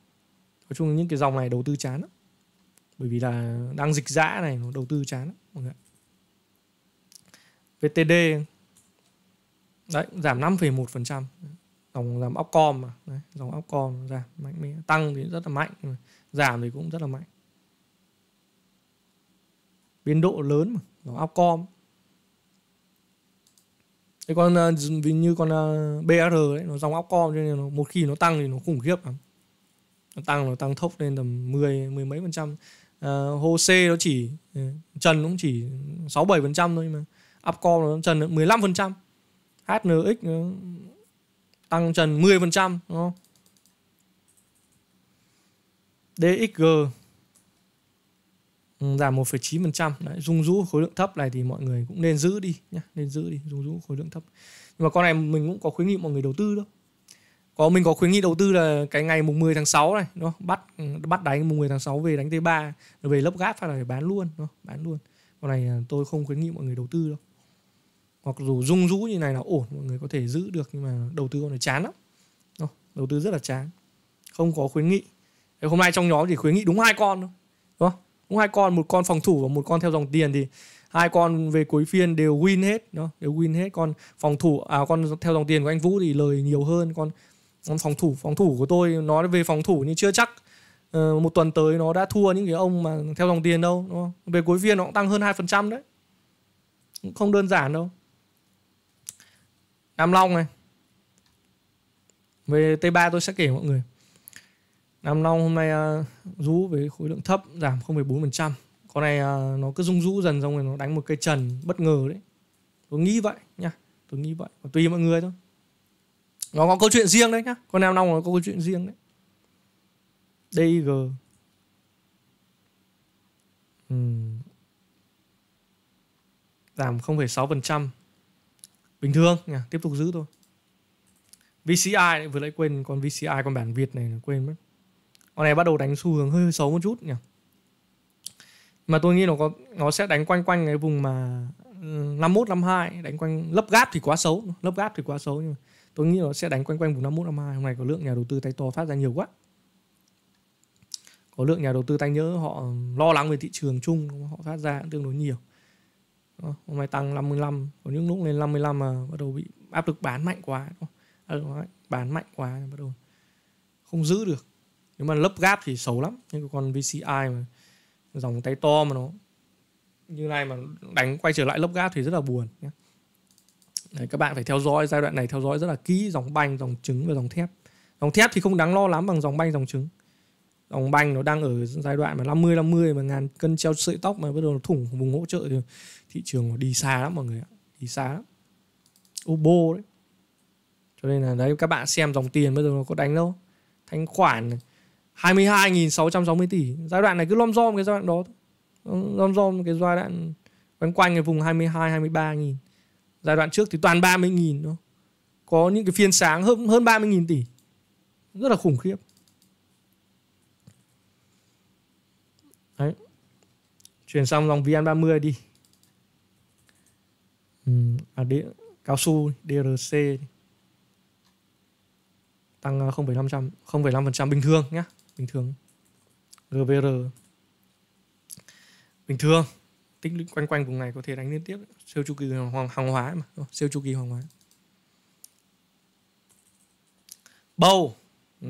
Nói chung những cái dòng này đầu tư chán lắm. Bởi vì là đang dịch dã này nó đầu tư chán lắm mọi người. VTD đấy giảm 5,1%. Dòng giảm Upcom mà, đấy, dòng Upcom giảm mạnh mẽ, tăng thì rất là mạnh, giảm thì cũng rất là mạnh. biên độ lớn mà, dòng Upcom cái con uh, ờ, vì như con ờ, BR ấy nó dòng óc com cho nên nó, một khi nó tăng thì nó khủng khiếp lắm nó tăng nó tăng thốc lên tầm 10 mười mấy phần trăm uh, hồ C nó chỉ ừ, trần cũng chỉ 6 7 phần trăm thôi mà upcom nó trần được 15 phần trăm HNX nó tăng trần 10 phần trăm đúng không DXG giảm 1,9% đấy, dung rũ khối lượng thấp này thì mọi người cũng nên giữ đi nhé nên giữ đi dung rũ khối lượng thấp nhưng mà con này mình cũng có khuyến nghị mọi người đầu tư đâu có mình có khuyến nghị đầu tư là cái ngày mùng 10 tháng 6 này đúng bắt ừ, bắt đánh mùng 10 tháng 6 về đánh T3 rồi về lấp gáp phải là phải bán luôn đúng không? bán luôn con này à, tôi không khuyến nghị mọi người đầu tư đâu hoặc dù dung rũ như này là ổn mọi người có thể giữ được nhưng mà đầu tư con này chán lắm đúng không? đầu tư rất là chán không có khuyến nghị hôm nay trong nhóm chỉ khuyến nghị đúng hai con thôi đúng không cũng hai con một con phòng thủ và một con theo dòng tiền thì hai con về cuối phiên đều win hết đó đều win hết con phòng thủ à con theo dòng tiền của anh Vũ thì lời nhiều hơn con con phòng thủ phòng thủ của tôi nói về phòng thủ nhưng chưa chắc uh, một tuần tới nó đã thua những cái ông mà theo dòng tiền đâu đúng không? về cuối phiên nó cũng tăng hơn 2% đấy không đơn giản đâu Nam Long này về T3 tôi sẽ kể mọi người Nam Long hôm nay uh, rú với khối lượng thấp giảm 0,4%. Con này uh, nó cứ rung rũ dần xong rồi nó đánh một cây trần bất ngờ đấy. Tôi nghĩ vậy nhá. Tôi nghĩ vậy. Và tùy mọi người thôi. Nó có câu chuyện riêng đấy nhá. Con Nam Long nó có câu chuyện riêng đấy. DIG. Ừ. Giảm 0,6%. Bình thường nhá, tiếp tục giữ thôi. VCI vừa lại quên con VCI con bản Việt này quên mất con này bắt đầu đánh xu hướng hơi, hơi xấu một chút nhỉ mà tôi nghĩ nó có nó sẽ đánh quanh quanh cái vùng mà 51 ừ, 52 đánh quanh lấp gáp thì quá xấu lấp gáp thì quá xấu nhưng mà tôi nghĩ nó sẽ đánh quanh quanh vùng 51 52 hôm nay có lượng nhà đầu tư tay to phát ra nhiều quá có lượng nhà đầu tư tay nhớ họ lo lắng về thị trường chung họ phát ra cũng tương đối nhiều hôm nay tăng 55 có những lúc lên 55 mà bắt đầu bị áp lực bán mạnh quá bán mạnh quá bắt đầu không giữ được nếu mà lấp gáp thì xấu lắm nhưng con VCI mà dòng tay to mà nó như này mà đánh quay trở lại lấp gáp thì rất là buồn nhé. Đấy, các bạn phải theo dõi giai đoạn này theo dõi rất là kỹ dòng banh dòng trứng và dòng thép dòng thép thì không đáng lo lắm bằng dòng banh dòng trứng dòng banh nó đang ở giai đoạn mà 50 50 mà ngàn cân treo sợi tóc mà bắt đầu nó thủng vùng hỗ trợ thì thị trường nó đi xa lắm mọi người ạ đi xa lắm obo đấy cho nên là đấy các bạn xem dòng tiền bây giờ nó có đánh đâu thanh khoản này 22.660 tỷ giai đoạn này cứ lom rom cái giai đoạn đó lom rom cái giai đoạn quanh quanh cái vùng 22 23 nghìn giai đoạn trước thì toàn 30 nghìn thôi có những cái phiên sáng hơn hơn 30 nghìn tỷ rất là khủng khiếp đấy chuyển sang dòng VN30 đi ừ, à, đĩa, cao su DRC tăng 0,5 à, 0,5% bình thường nhé bình thường gvr bình thường tích lũy quanh quanh vùng này có thể đánh liên tiếp siêu chu kỳ hoàng hàng hóa mà siêu chu kỳ hoàng hóa bầu ừ.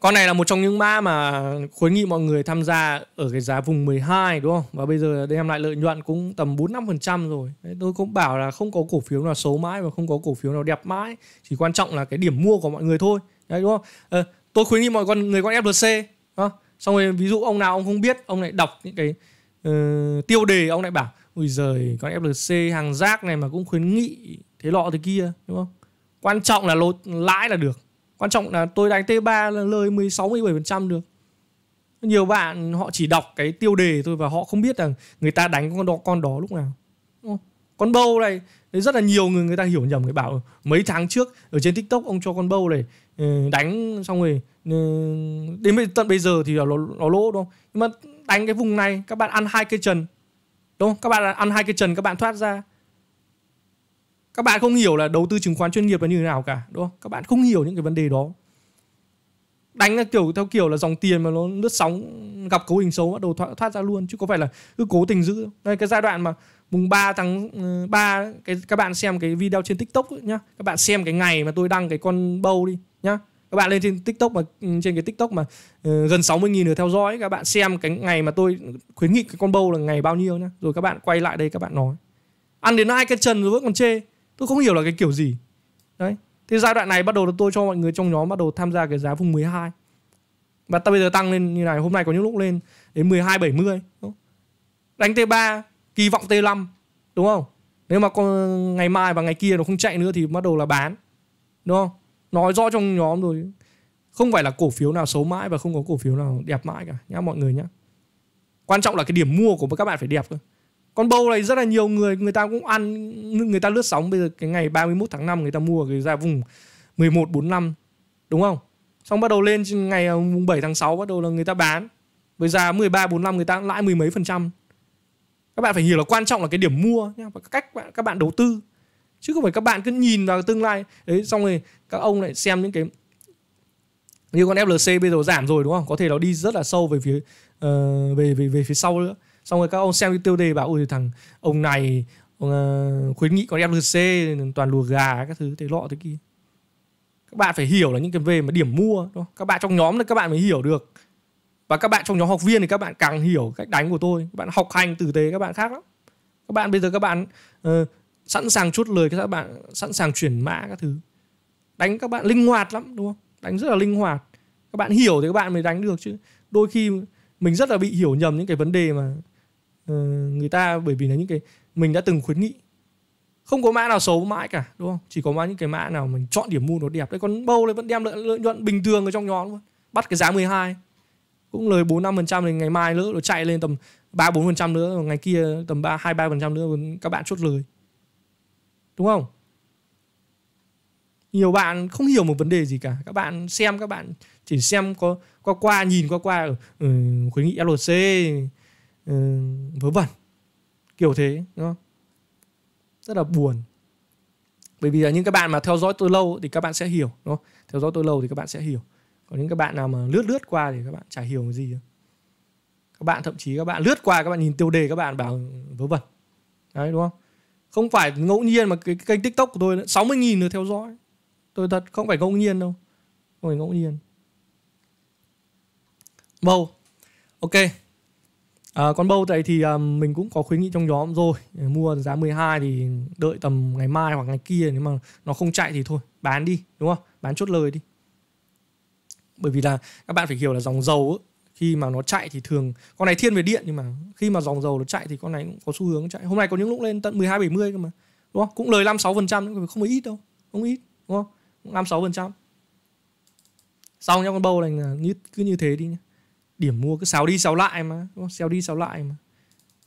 con này là một trong những mã mà khuyến nghị mọi người tham gia ở cái giá vùng 12 đúng không và bây giờ đem lại lợi nhuận cũng tầm 4 5 phần trăm rồi Đấy, tôi cũng bảo là không có cổ phiếu nào xấu mãi và không có cổ phiếu nào đẹp mãi chỉ quan trọng là cái điểm mua của mọi người thôi Đấy, đúng không ờ, tôi khuyến nghị mọi con người con flc đó. xong rồi ví dụ ông nào ông không biết ông lại đọc những cái uh, tiêu đề ông lại bảo ui giời con flc hàng rác này mà cũng khuyến nghị thế lọ thế kia đúng không quan trọng là lột lãi là được quan trọng là tôi đánh t 3 là lời 16 17% được nhiều bạn họ chỉ đọc cái tiêu đề thôi và họ không biết rằng người ta đánh con đó con đó lúc nào đúng không? con bâu này rất là nhiều người người ta hiểu nhầm người bảo mấy tháng trước ở trên tiktok ông cho con bâu này ừ, đánh xong rồi ừ, đến tận bây giờ thì nó, nó lỗ đúng không nhưng mà đánh cái vùng này các bạn ăn hai cây trần đúng không các bạn ăn hai cây trần các bạn thoát ra các bạn không hiểu là đầu tư chứng khoán chuyên nghiệp là như thế nào cả đúng không các bạn không hiểu những cái vấn đề đó đánh là kiểu theo kiểu là dòng tiền mà nó lướt sóng gặp cấu hình xấu bắt đầu thoát, thoát ra luôn chứ có phải là cứ cố tình giữ đây cái giai đoạn mà mùng 3 tháng 3 ờ, cái các bạn xem cái video trên TikTok ấy, nhá các bạn xem cái ngày mà tôi đăng cái con bầu đi nhá các bạn lên trên TikTok mà ừ, trên cái TikTok mà uh, gần 60.000 người theo dõi các bạn xem cái ngày mà tôi khuyến nghị cái con bầu là ngày bao nhiêu nhá rồi các bạn quay lại đây các bạn nói ăn đến ai cái chân rồi vẫn còn chê tôi không hiểu là cái kiểu gì đấy thì giai đoạn này bắt đầu là tôi cho mọi người trong nhóm bắt đầu tham gia cái giá vùng 12. Và ta bây giờ tăng lên như này, hôm nay có những lúc lên đến 12 70 đúng không? Đánh T3, kỳ vọng T5, đúng không? Nếu mà con ngày mai và ngày kia nó không chạy nữa thì bắt đầu là bán. Đúng không? Nói rõ trong nhóm rồi. Không phải là cổ phiếu nào xấu mãi và không có cổ phiếu nào đẹp mãi cả nhá mọi người nhá. Quan trọng là cái điểm mua của các bạn phải đẹp cơ con bầu này rất là nhiều người người ta cũng ăn người ta lướt sóng bây giờ cái ngày 31 tháng 5 người ta mua cái ra vùng 11 45 đúng không? Xong bắt đầu lên trên ngày ờ, mùng 7 tháng 6 bắt đầu là người ta bán. Với giá 13 45 người ta lãi mười mấy phần trăm. Các bạn phải hiểu là quan trọng là cái điểm mua nhá và cách các bạn, các bạn đầu tư. Chứ không phải các bạn cứ nhìn vào tương lai đấy xong rồi các ông lại xem những cái như con FLC bây giờ giảm rồi đúng không? Có thể nó đi rất là sâu về phía uh, về về về phía sau nữa xong rồi các ông xem cái tiêu đề bảo ôi thằng ông này ông, uh, khuyến nghị con em C toàn lùa gà các thứ thế lọ thế kia các bạn phải hiểu là những cái về mà điểm mua đó. các bạn trong nhóm là các bạn mới hiểu được và các bạn trong nhóm học viên thì các bạn càng hiểu cách đánh của tôi các bạn học hành tử tế các bạn khác lắm các bạn bây giờ các bạn uh, sẵn sàng chốt lời các bạn sẵn sàng chuyển mã các thứ đánh các bạn linh hoạt lắm đúng không đánh rất là linh hoạt các bạn hiểu thì các bạn mới đánh được chứ đôi khi mình rất là bị hiểu nhầm những cái vấn đề mà Ờ, người ta bởi vì là những cái mình đã từng khuyến nghị không có mã nào xấu mãi cả đúng không chỉ có mã những cái mã nào mình chọn điểm mua nó đẹp đấy còn bâu này vẫn đem lợi, lợi nhuận bình thường ở trong nhóm luôn bắt cái giá 12 cũng lời 4 5 phần trăm thì ngày mai nữa nó chạy lên tầm 3 4 phần trăm nữa ngày kia tầm 3 2 3 phần trăm nữa các bạn chốt lời đúng không nhiều bạn không hiểu một vấn đề gì cả các bạn xem các bạn chỉ xem có qua qua nhìn qua qua ờ, ừ, khuyến nghị LC uh, vớ vẩn kiểu thế đúng không? rất là buồn bởi vì là những các bạn mà theo dõi tôi lâu thì các bạn sẽ hiểu đúng không theo dõi tôi lâu thì các bạn sẽ hiểu còn những các bạn nào mà lướt lướt qua thì các bạn chả hiểu cái gì đâu. các bạn thậm chí các bạn lướt qua các bạn nhìn tiêu đề các bạn bảo vớ vẩn đấy đúng không không phải ngẫu nhiên mà cái, cái kênh tiktok của tôi 60 nghìn lượt theo dõi tôi thật không phải ngẫu nhiên đâu không phải ngẫu nhiên Bầu, ok À, con bâu này thì à, mình cũng có khuyến nghị trong nhóm rồi mua giá 12 thì đợi tầm ngày mai hoặc ngày kia nếu mà nó không chạy thì thôi bán đi đúng không bán chốt lời đi bởi vì là các bạn phải hiểu là dòng dầu ấy, khi mà nó chạy thì thường con này thiên về điện nhưng mà khi mà dòng dầu nó chạy thì con này cũng có xu hướng chạy hôm nay có những lúc lên tận 12 70 cơ mà đúng không cũng lời 5 6 phần trăm không phải ít đâu không ít đúng không 5 6 phần trăm xong nhá con bâu này là như, cứ như thế đi nhá điểm mua cứ xáo đi xáo lại mà đúng không? xáo đi xáo lại mà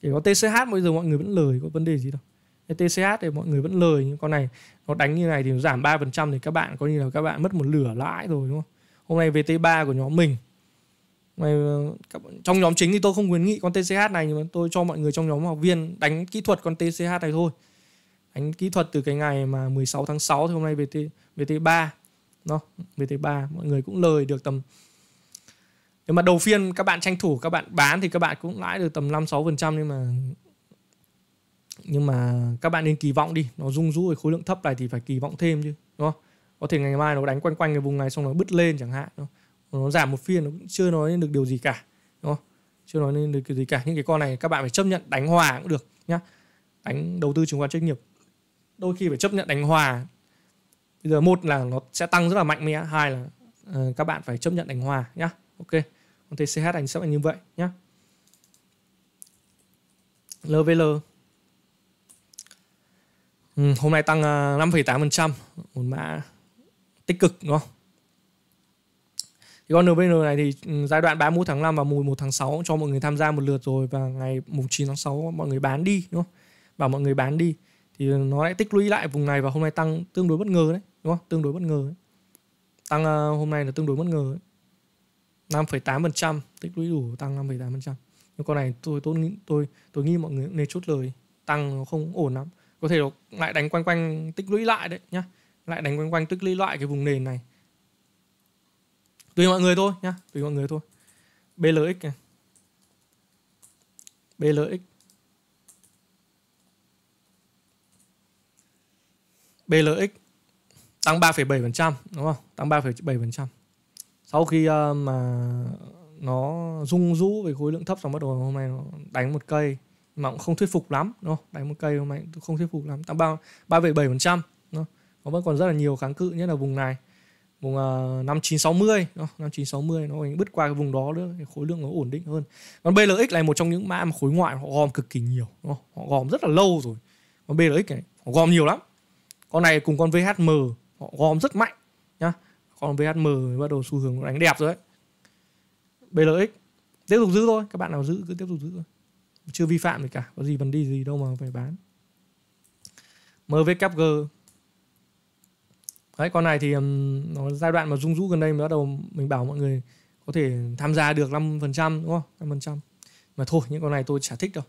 để có TCH bây giờ mọi người vẫn lời có vấn đề gì đâu cái TCH thì mọi người vẫn lời nhưng con này nó đánh như này thì nó giảm 3% thì các bạn coi như là các bạn mất một lửa lãi rồi đúng không hôm nay VT3 của nhóm mình Mày, ờ, trong nhóm chính thì tôi không khuyến nghị con TCH này nhưng mà tôi cho mọi người trong nhóm học viên đánh kỹ thuật con TCH này thôi đánh kỹ thuật từ cái ngày mà 16 tháng 6 thì hôm nay VT VT3 nó VT3 mọi người cũng lời được tầm nếu mà đầu phiên các bạn tranh thủ các bạn bán thì các bạn cũng lãi được tầm 5 6 phần trăm nhưng mà nhưng mà các bạn nên kỳ vọng đi nó rung rú ở khối lượng thấp này thì phải kỳ vọng thêm chứ đúng không có thể ngày mai nó đánh quanh quanh cái vùng này xong nó bứt lên chẳng hạn đúng không? nó giảm một phiên nó cũng chưa nói được điều gì cả đúng không chưa nói được điều gì cả những cái con này các bạn phải chấp nhận đánh hòa cũng được nhá đánh đầu tư chứng khoán chuyên nghiệp đôi khi phải chấp nhận đánh hòa bây giờ một là nó sẽ tăng rất là mạnh mẽ hai là uh, các bạn phải chấp nhận đánh hòa nhá ok con thấy ch ảnh sẽ là như vậy nhé lvl ừ, hôm nay tăng 5,8% à, một mã tích cực đúng không thì con NVN này thì ừ, giai đoạn 31 tháng 5 và mùng 11 tháng 6 cho mọi người tham gia một lượt rồi và ngày mùng 9 tháng 6 mọi người bán đi đúng không? Và mọi người bán đi thì nó lại tích lũy lại vùng này và hôm nay tăng tương đối bất ngờ đấy, đúng không? Tương đối bất ngờ đấy. Tăng à, hôm nay là tương đối bất ngờ đấy. 5,8% tích lũy đủ tăng 5,8% nhưng con này tôi tôi nghĩ tôi tôi nghĩ mọi người nên chốt lời tăng nó không ổn lắm có thể lại đánh quanh quanh tích lũy lại đấy nhá lại đánh quanh quanh tích lũy lại cái vùng nền này tùy mọi người thôi nhá tùy mọi người thôi blx này blx blx tăng 3,7% đúng không tăng 3,7% sau khi uh, mà nó rung rũ về khối lượng thấp xong bắt đầu hôm nay nó đánh một cây mà cũng không thuyết phục lắm đúng không? đánh một cây hôm nay không thuyết phục lắm tăng ba ba bảy phần trăm nó vẫn còn rất là nhiều kháng cự nhất là vùng này vùng ờ, năm chín sáu mươi, năm chín sáu mươi nó còn bứt qua cái vùng đó nữa khối lượng nó ổn định hơn còn BLX này một trong những mã mà khối ngoại họ gom cực kỳ nhiều đúng không? họ gom rất là lâu rồi còn BLX này họ gom nhiều lắm con này cùng con VHM họ gom rất mạnh nhá còn VHM bắt đầu xu hướng đánh đẹp rồi đấy BLX tiếp tục giữ thôi các bạn nào giữ cứ tiếp tục giữ thôi chưa vi phạm gì cả có gì vấn đi gì đâu mà phải bán MVKG đấy con này thì nó giai đoạn mà rung rũ gần đây mới bắt đầu mình bảo mọi người có thể tham gia được 5% đúng không 5% mà thôi những con này tôi chả thích đâu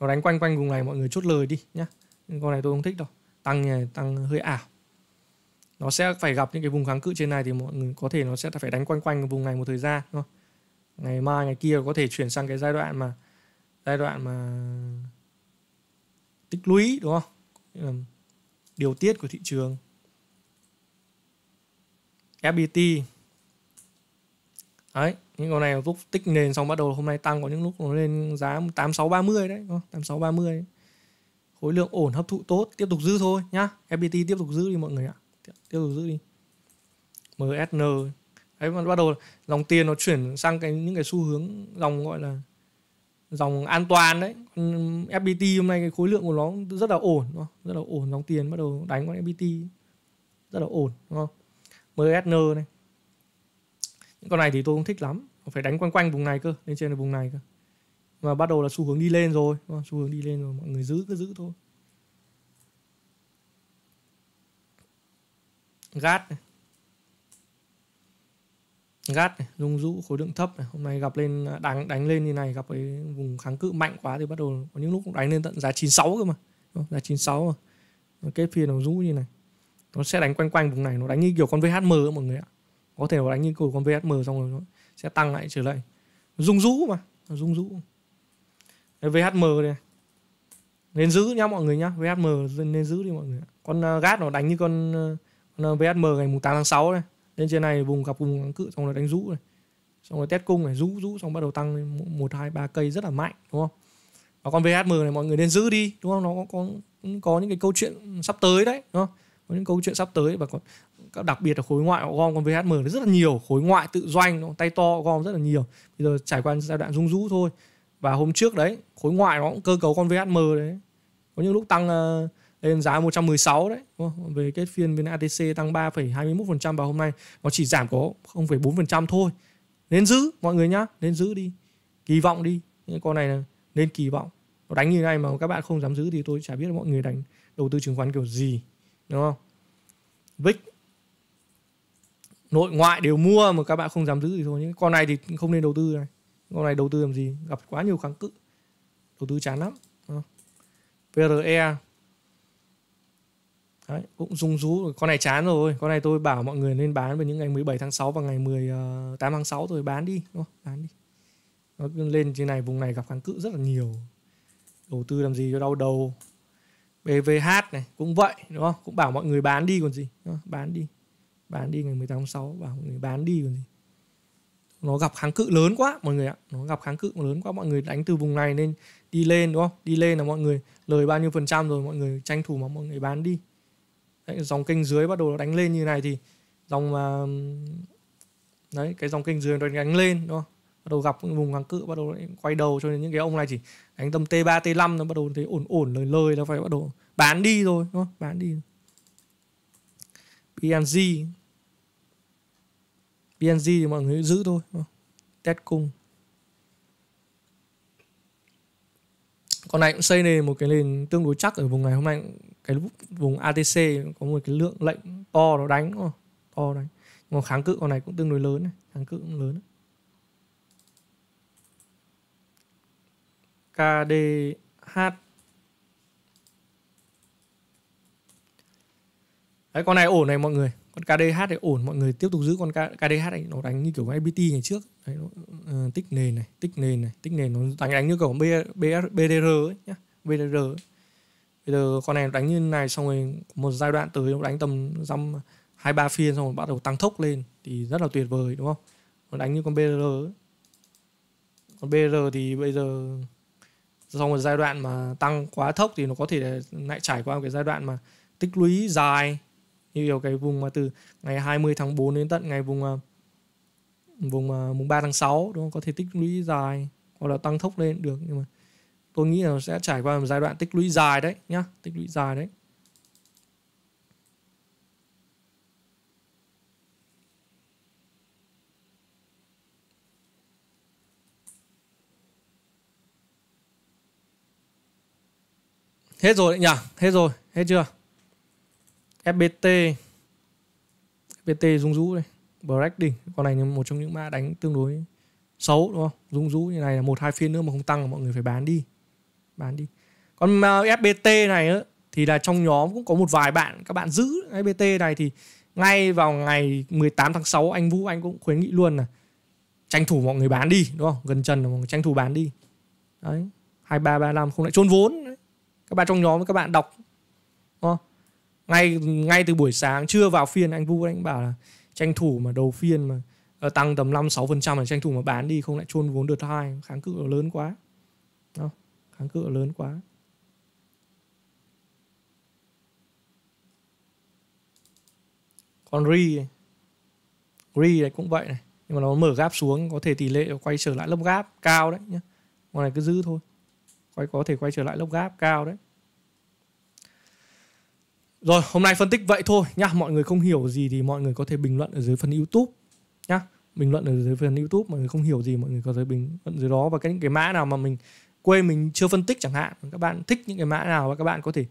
nó đánh quanh quanh vùng này mọi người chốt lời đi nhá những con này tôi không thích đâu tăng tăng hơi ảo nó sẽ phải gặp những cái vùng kháng cự trên này thì mọi người có thể nó sẽ phải đánh quanh quanh vùng này một thời gian đúng không? ngày mai ngày kia có thể chuyển sang cái giai đoạn mà giai đoạn mà tích lũy đúng không điều tiết của thị trường FPT đấy những con này lúc tích nền xong bắt đầu hôm nay tăng có những lúc nó lên giá 8630 đấy 8630 khối lượng ổn hấp thụ tốt tiếp tục giữ thôi nhá FPT tiếp tục giữ đi mọi người ạ tiếp tục giữ đi MSN ấy mà bắt đầu dòng tiền nó chuyển sang cái những cái xu hướng dòng gọi là dòng an toàn đấy FPT hôm nay cái khối lượng của nó rất là ổn đúng không? rất là ổn dòng tiền bắt đầu đánh con FPT rất là ổn đúng không MSN này những con này thì tôi không thích lắm phải đánh quanh quanh vùng này cơ lên trên là vùng này cơ mà bắt đầu là xu hướng đi lên rồi xu hướng đi lên rồi mọi người giữ cứ giữ thôi Gat này. Gat này, dung rũ khối lượng thấp này. Hôm nay gặp lên à, đánh đánh lên như này gặp cái vùng kháng cự mạnh quá thì bắt đầu có những lúc đánh lên tận giá 96 cơ mà. Giá 96 mà. Nó kết phiên nó rũ như này. Nó sẽ đánh quanh quanh vùng này, nó đánh như kiểu con VHM mọi người ạ. Có thể nó đánh như kiểu con VHM xong rồi nó sẽ tăng lại trở lại. rung rũ mà, rung rũ. Đấy, VHM này nên giữ nhá mọi người nhá VHM nên giữ đi mọi người con uh, gát nó đánh như con uh, VSM ngày 8 tháng 6 này lên trên này vùng gặp vùng kháng cự xong rồi đánh rũ này xong rồi test cung này rũ rũ xong bắt đầu tăng một hai ba cây rất là mạnh đúng không và con VSM này mọi người nên giữ đi đúng không nó có có, có những cái câu chuyện sắp tới đấy đúng không có những câu chuyện sắp tới và còn đặc biệt là khối ngoại họ gom con VHM rất là nhiều khối ngoại tự doanh nó tay to gom rất là nhiều bây giờ trải qua giai đoạn rung rũ thôi và hôm trước đấy khối ngoại nó cũng cơ cấu con VHM đấy có những lúc tăng uh, lên giá 116 đấy về kết phiên bên ATC tăng 3,21% vào hôm nay nó chỉ giảm có 0,4% thôi nên giữ mọi người nhá nên giữ đi kỳ vọng đi những con này là nên kỳ vọng nó đánh như này mà các bạn không dám giữ thì tôi chả biết mọi người đánh đầu tư chứng khoán kiểu gì đúng không VIX nội ngoại đều mua mà các bạn không dám giữ thì thôi những con này thì không nên đầu tư này con này đầu tư làm gì gặp quá nhiều kháng cự đầu tư chán lắm PRE Đấy, cũng rung rú con này chán rồi con này tôi bảo mọi người nên bán vào những ngày 17 tháng 6 và ngày 18 ờ, tháng 6 rồi bán đi đúng bán đi nó lên trên này vùng này gặp kháng cự rất là nhiều đầu tư làm gì cho đau đầu BVH này cũng vậy đúng không cũng bảo mọi người bán đi còn gì bán đi bán đi ngày 18 tháng 6 bảo mọi người bán đi còn gì nó gặp kháng cự lớn quá mọi người ạ nó gặp kháng cự lớn quá mọi người đánh từ vùng này nên đi lên đúng không đi lên là mọi người lời bao nhiêu phần trăm rồi mọi người tranh thủ mà mọi người bán đi đấy, dòng kênh dưới bắt đầu đánh lên như này thì dòng mà đấy cái dòng kênh dưới nó đánh lên đúng không bắt đầu gặp vùng kháng cự bắt đầu quay đầu cho nên những cái ông này chỉ đánh tầm T3 T5 nó bắt đầu thấy ổn ổn lời lời nó phải bắt đầu bán đi rồi đúng không? bán đi PNG PNG thì mọi người giữ thôi test cung con này cũng xây nền một cái nền tương đối chắc ở vùng này hôm nay cái vùng ATC có một cái lượng lệnh to nó đánh đúng không? to đánh còn kháng cự con này cũng tương đối lớn này kháng cự cũng lớn KDH đấy con này ổn này mọi người con KDH này ổn mọi người tiếp tục giữ con KDH này nó đánh như kiểu IBT ngày trước đấy, nó, uh, tích nền này tích nền này tích nền nó đánh đánh như kiểu BR, BR, BDR ấy nhá BDR ấy bây giờ con này đánh như này xong rồi một giai đoạn tới nó đánh tầm dăm hai ba phiên xong rồi bắt đầu tăng tốc lên thì rất là tuyệt vời đúng không nó đánh như con BR con BR thì bây giờ sau một giai đoạn mà tăng quá thốc thì nó có thể lại trải qua một cái giai đoạn mà tích lũy dài như kiểu cái vùng mà từ ngày 20 tháng 4 đến tận ngày vùng à, vùng à, mùng 3 tháng 6 đúng không? Có thể tích lũy dài hoặc là tăng thốc lên được nhưng mà tôi nghĩ là nó sẽ trải qua một giai đoạn tích lũy dài đấy nhá tích lũy dài đấy hết rồi đấy nhỉ hết rồi hết chưa fbt fbt rung rũ đây break đỉnh con này là một trong những mã đánh tương đối xấu đúng không rung rũ như này là một hai phiên nữa mà không tăng là mọi người phải bán đi bán đi còn FBT này ấy, thì là trong nhóm cũng có một vài bạn các bạn giữ FBT này thì ngay vào ngày 18 tháng 6 anh Vũ anh cũng khuyến nghị luôn là tranh thủ mọi người bán đi đúng không gần trần là mọi người tranh thủ bán đi đấy hai ba ba năm không lại trốn vốn đấy. các bạn trong nhóm các bạn đọc đúng không? ngay ngay từ buổi sáng chưa vào phiên anh Vũ anh bảo là tranh thủ mà đầu phiên mà ờ, tăng tầm 5 6% là tranh thủ mà bán đi không lại chôn vốn đợt hai kháng cự lớn quá. Đó kháng cự lớn quá còn re này. re này cũng vậy này nhưng mà nó mở gap xuống có thể tỷ lệ quay trở lại lớp gap cao đấy nhé ngoài này cứ giữ thôi quay có thể quay trở lại lớp gap cao đấy rồi hôm nay phân tích vậy thôi nhá mọi người không hiểu gì thì mọi người có thể bình luận ở dưới phần youtube nhá bình luận ở dưới phần youtube mọi người không hiểu gì mọi người có thể bình luận dưới đó và cái những cái mã nào mà mình quê mình chưa phân tích chẳng hạn các bạn thích những cái mã nào và các bạn có thể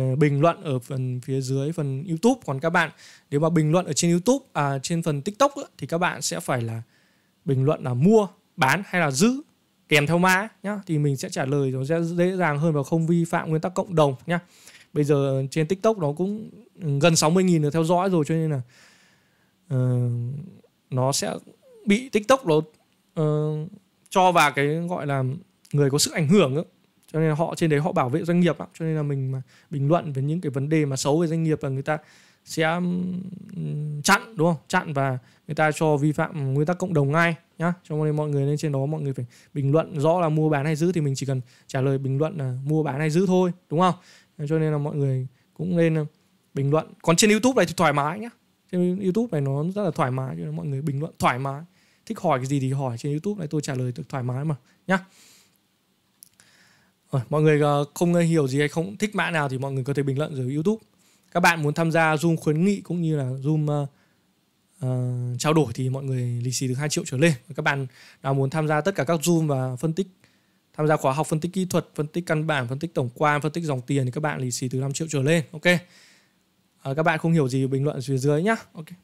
uh, bình luận ở phần phía dưới phần YouTube còn các bạn nếu mà bình luận ở trên YouTube à, trên phần TikTok ấy, thì các bạn sẽ phải là bình luận là mua bán hay là giữ kèm theo mã nhá thì mình sẽ trả lời nó sẽ dễ dàng hơn và không vi phạm nguyên tắc cộng đồng nhá bây giờ trên tiktok nó cũng gần 60.000 được theo dõi rồi cho nên là uh, nó sẽ bị tiktok nó uh, cho vào cái gọi là người có sức ảnh hưởng ấy. cho nên họ trên đấy họ bảo vệ doanh nghiệp ấy. cho nên là mình mà bình luận về những cái vấn đề mà xấu về doanh nghiệp là người ta sẽ chặn đúng không chặn và người ta cho vi phạm nguyên tắc cộng đồng ngay nhá cho nên mọi người lên trên đó mọi người phải bình luận rõ là mua bán hay giữ thì mình chỉ cần trả lời bình luận là mua bán hay giữ thôi đúng không cho nên là mọi người cũng nên bình luận còn trên youtube này thì thoải mái nhá trên youtube này nó rất là thoải mái cho nên mọi người bình luận thoải mái thích hỏi cái gì thì hỏi trên youtube này tôi trả lời được thoải mái mà nhá mọi người ờ, không hiểu gì hay không thích mã nào thì mọi người có thể bình luận dưới youtube các bạn muốn tham gia zoom khuyến nghị cũng như là zoom uh, uh, trao đổi thì mọi người lì xì từ 2 triệu trở lên các bạn nào muốn tham gia tất cả các zoom và phân tích tham gia khóa học phân tích kỹ thuật phân tích căn bản phân tích tổng quan phân tích dòng tiền thì các bạn lì xì từ 5 triệu trở lên ok uh, các bạn không hiểu gì bình luận phía dưới nhá ok